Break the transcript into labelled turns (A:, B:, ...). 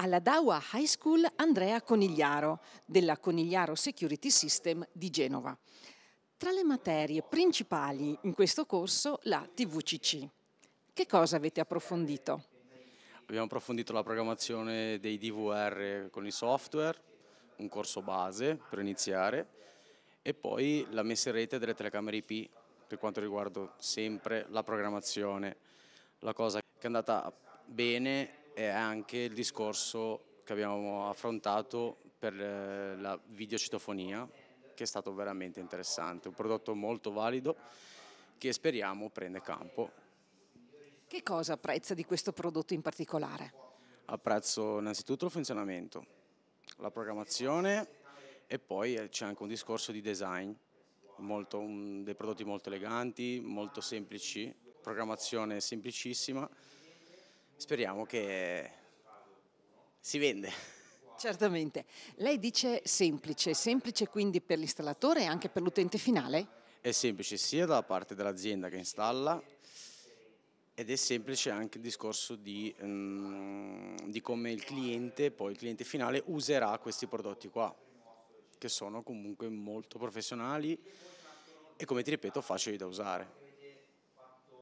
A: alla Dawa High School Andrea Conigliaro della Conigliaro Security System di Genova. Tra le materie principali in questo corso la TVCC. Che cosa avete approfondito?
B: Abbiamo approfondito la programmazione dei DVR con il software, un corso base per iniziare e poi la messa in rete delle telecamere IP per quanto riguarda sempre la programmazione. La cosa che è andata bene è anche il discorso che abbiamo affrontato per eh, la videocitofonia che è stato veramente interessante, un prodotto molto valido che speriamo prenda campo.
A: Che cosa apprezza di questo prodotto in particolare?
B: Apprezzo innanzitutto il funzionamento, la programmazione e poi eh, c'è anche un discorso di design, molto, un, dei prodotti molto eleganti, molto semplici, programmazione semplicissima speriamo che si vende.
A: Certamente. Lei dice semplice, semplice quindi per l'installatore e anche per l'utente finale?
B: È semplice sia dalla parte dell'azienda che installa ed è semplice anche il discorso di, um, di come il cliente, poi il cliente finale, userà questi prodotti qua, che sono comunque molto professionali e come ti ripeto facili da usare.